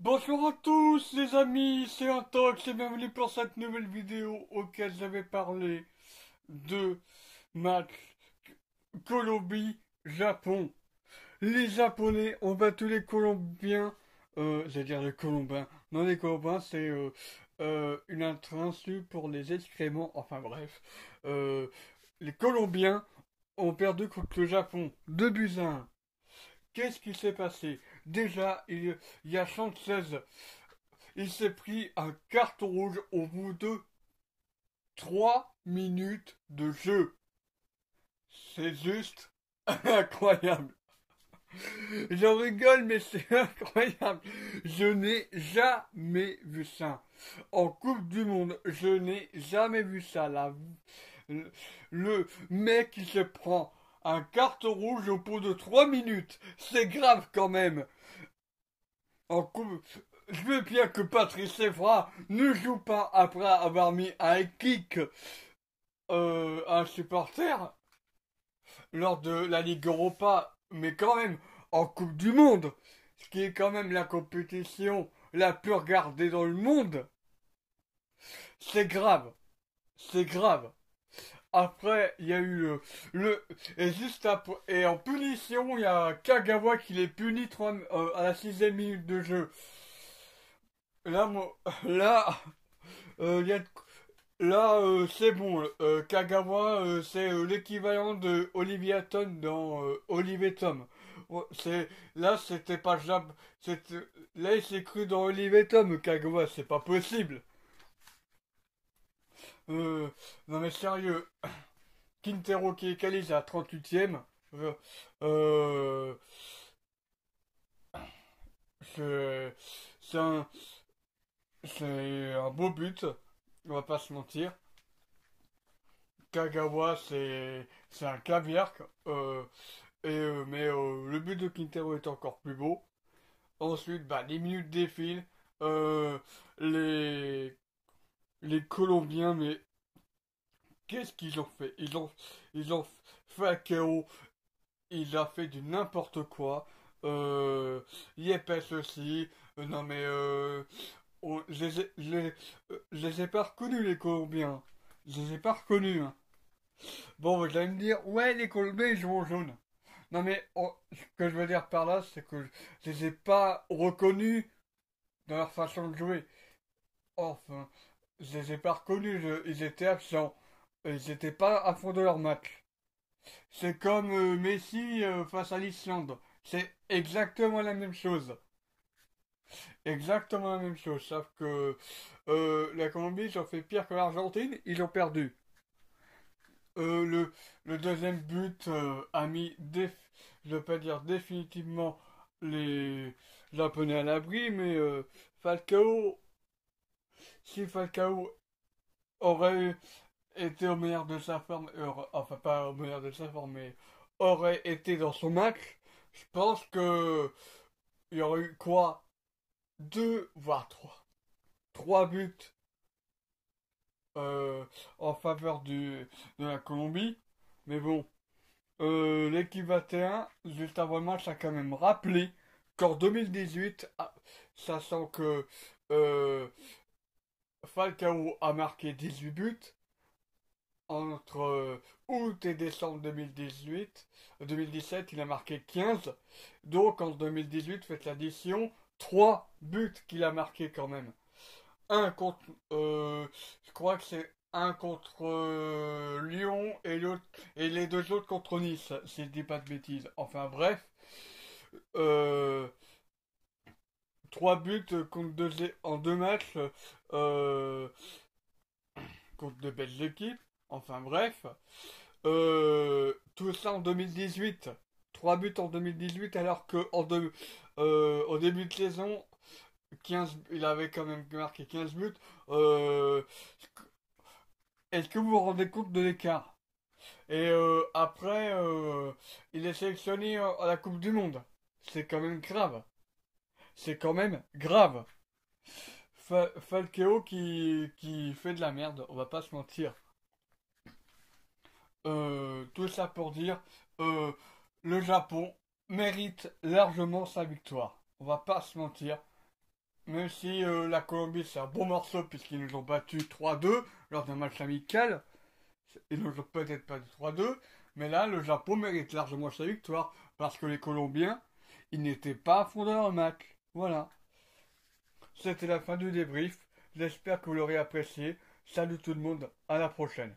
Bonjour à tous les amis, c'est Antox et bienvenue pour cette nouvelle vidéo auquel j'avais parlé de match Colombie-Japon. Les Japonais ont battu les Colombiens, euh, c'est-à-dire les Colombiens, non les Colombiens c'est euh, euh, une intrinsue pour les excréments, enfin bref. Euh, les Colombiens ont perdu contre le Japon, Deux buts Qu'est-ce qui s'est passé Déjà, il, y a 116. Il s'est pris un carton rouge au bout de 3 minutes de jeu. C'est juste incroyable. Je rigole, mais c'est incroyable. Je n'ai jamais vu ça. En Coupe du Monde, je n'ai jamais vu ça. Le mec qui se prend un carton rouge au bout de trois minutes, c'est grave quand même. En coupe, je veux bien que Patrice Evra ne joue pas après avoir mis un kick euh, à un supporter lors de la Ligue Europa, mais quand même en Coupe du Monde, ce qui est quand même la compétition la plus regardée dans le monde. C'est grave. C'est grave. Après, il y a eu euh, le, et juste après, et en punition, il y a Kagawa qui les puni euh, à la sixième minute de jeu. Là, là, euh, là, c'est bon. Kagawa, c'est l'équivalent de Olivia dans Olivetum, C'est là, c'était pas là, il s'est cru dans Olivetum, Kagawa, c'est pas possible. Euh, non mais sérieux, Quintero qui est calé, à 38ème. c'est un, un beau but, on va pas se mentir. Kagawa, c'est un caviarque, euh, et, euh, mais euh, le but de Quintero est encore plus beau. Ensuite, bah, les minutes défilent. les les Colombiens, mais qu'est-ce qu'ils ont fait Ils ont, ils ont fait un chaos. Oh, ils ont fait du n'importe quoi. Euh, Yepes aussi. Euh, non mais euh, je, les, euh, les, ai pas reconnus les Colombiens. Je les ai pas reconnus. Hein. Bon, vous allez me dire, ouais, les Colombiens ils jouent en jaune. Non mais oh, ce que je veux dire par là, c'est que je les ai pas reconnus dans leur façon de jouer. Enfin, je les ai pas reconnus, ils étaient absents. Ils n'étaient pas à fond de leur match. C'est comme euh, Messi euh, face à l'Islande. C'est exactement la même chose. Exactement la même chose, sauf que euh, la Colombie, ils ont fait pire que l'Argentine, ils ont perdu. Le, deuxième but a mis, je ne pas dire définitivement les Japonais à l'abri, mais Falcao si Falcao aurait été au meilleur de sa forme, enfin pas au meilleur de sa forme, mais aurait été dans son match, je pense que il y aurait eu quoi Deux, voire trois. Trois buts euh, en faveur du, de la Colombie. Mais bon, euh, l'équipe 21, juste avant le match, a quand même rappelé qu'en 2018, ah, sent que euh, Falcao a marqué 18 buts entre euh, août et décembre 2018. 2017, il a marqué 15. Donc en 2018, faites l'addition, 3 buts qu'il a marqué quand même. Un contre, euh, je crois que c'est un contre euh, Lyon et, et les deux autres contre Nice, si je dis pas de bêtises. Enfin bref. Euh, trois buts contre deux, en deux matchs euh, contre de belles équipes. Enfin bref. Euh, tout ça en 2018. Trois buts en 2018 alors que euh, au début de saison, 15, il avait quand même marqué 15 buts. Est-ce que vous vous rendez compte de l'écart Et après, il est sélectionné à la Coupe du Monde. C'est quand même grave c'est quand même grave. Falkeo qui, fait de la merde, on va pas se mentir. Euh, tout ça pour dire, euh, le Japon mérite largement sa victoire. On va pas se mentir. Même si euh, la Colombie c'est un bon morceau puisqu'ils nous ont battu 3-2 lors d'un match amical. Ils nous peut-être pas 3-2, mais là le Japon mérite largement sa victoire parce que les Colombiens, ils n'étaient pas à fond dans leur match. Voilà. C'était la fin du débrief. J'espère que vous l'aurez apprécié. Salut tout le monde, à la prochaine.